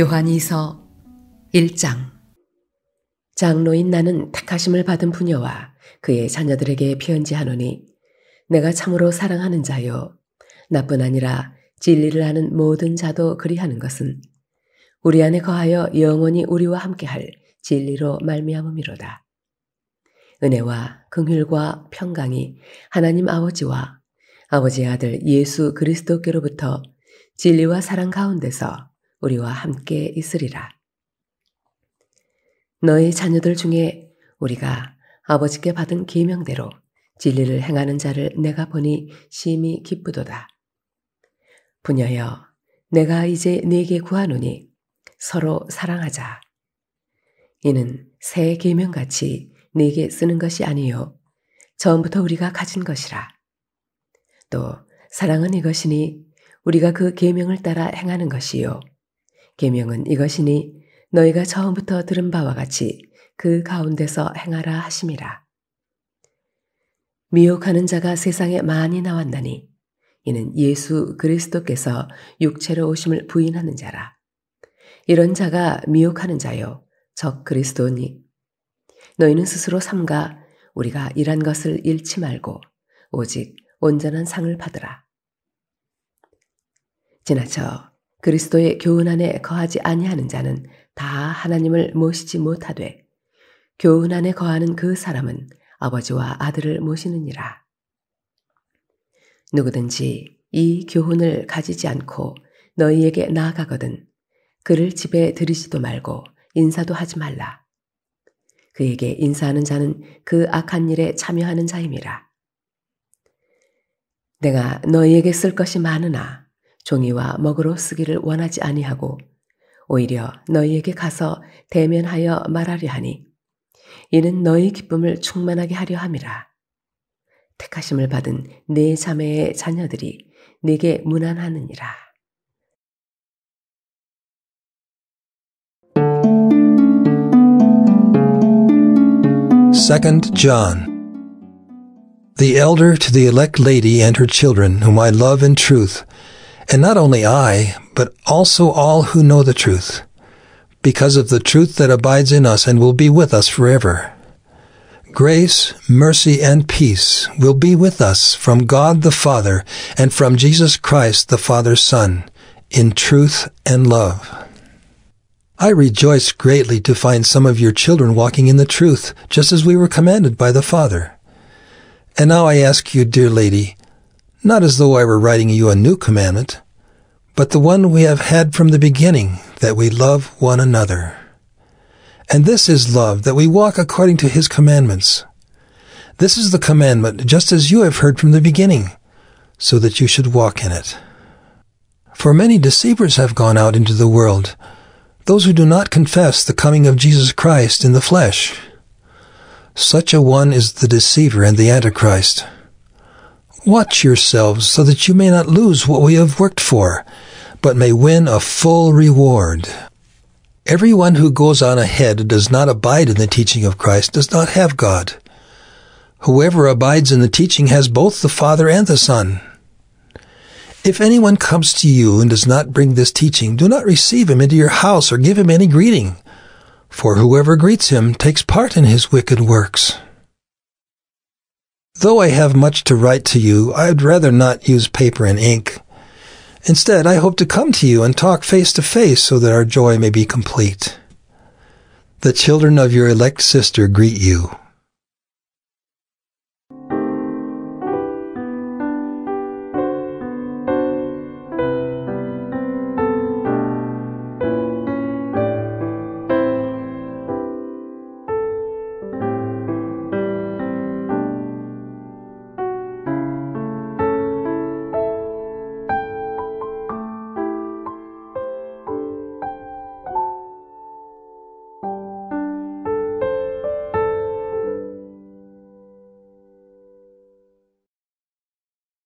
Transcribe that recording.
요한이서 1장 장로인 나는 택하심을 받은 부녀와 그의 자녀들에게 편지하노니 내가 참으로 사랑하는 자요 나뿐 아니라 진리를 아는 모든 자도 그리하는 것은 우리 안에 거하여 영원히 우리와 함께할 진리로 말미암음이로다. 은혜와 긍휼과 평강이 하나님 아버지와 아버지의 아들 예수 그리스도께로부터 진리와 사랑 가운데서 우리와 함께 있으리라. 너희 자녀들 중에 우리가 아버지께 받은 계명대로 진리를 행하는 자를 내가 보니 심히 기쁘도다. 부녀여, 내가 이제 네게 구하노니 서로 사랑하자. 이는 새 계명같이 네게 쓰는 것이 아니요 처음부터 우리가 가진 것이라. 또 사랑은 이것이니 우리가 그 계명을 따라 행하는 것이요 계명은 이것이니 너희가 처음부터 들은 바와 같이 그 가운데서 행하라 하심이라. 미혹하는 자가 세상에 많이 나왔나니 이는 예수 그리스도께서 육체로 오심을 부인하는 자라. 이런 자가 미혹하는 자요 적 그리스도니 너희는 스스로 삼가 우리가 일한 것을 잃지 말고 오직 온전한 상을 받으라. 지나쳐 그리스도의 교훈 안에 거하지 아니하는 자는 다 하나님을 모시지 못하되 교훈 안에 거하는 그 사람은 아버지와 아들을 모시느니라. 누구든지 이 교훈을 가지지 않고 너희에게 나아가거든 그를 집에 들이지도 말고 인사도 하지 말라. 그에게 인사하는 자는 그 악한 일에 참여하는 자임이라. 내가 너희에게 쓸 것이 많으나 종이와 먹으로 쓰기를 원하지 아니하고 오히려 너희에게 가서 대면하여 말하려 하니 이는 너희 기쁨을 충만하게 하려 함이라. 택하심을 받은 네 자매의 자녀들이 네게 무난하느니라. s n d John The elder to the elect lady and her children whom I love in truth And not only I, but also all who know the truth, because of the truth that abides in us and will be with us forever. Grace, mercy, and peace will be with us from God the Father and from Jesus Christ the Father's Son, in truth and love. I rejoice greatly to find some of your children walking in the truth, just as we were commanded by the Father. And now I ask you, dear lady, not as though I were writing you a new commandment, but the one we have had from the beginning, that we love one another. And this is love, that we walk according to his commandments. This is the commandment, just as you have heard from the beginning, so that you should walk in it. For many deceivers have gone out into the world, those who do not confess the coming of Jesus Christ in the flesh. Such a one is the deceiver and the Antichrist. Watch yourselves so that you may not lose what we have worked for, but may win a full reward. Everyone who goes on ahead and does not abide in the teaching of Christ does not have God. Whoever abides in the teaching has both the Father and the Son. If anyone comes to you and does not bring this teaching, do not receive him into your house or give him any greeting, for whoever greets him takes part in his wicked works. Though I have much to write to you, I'd rather not use paper and ink. Instead, I hope to come to you and talk face to face so that our joy may be complete. The children of your elect sister greet you.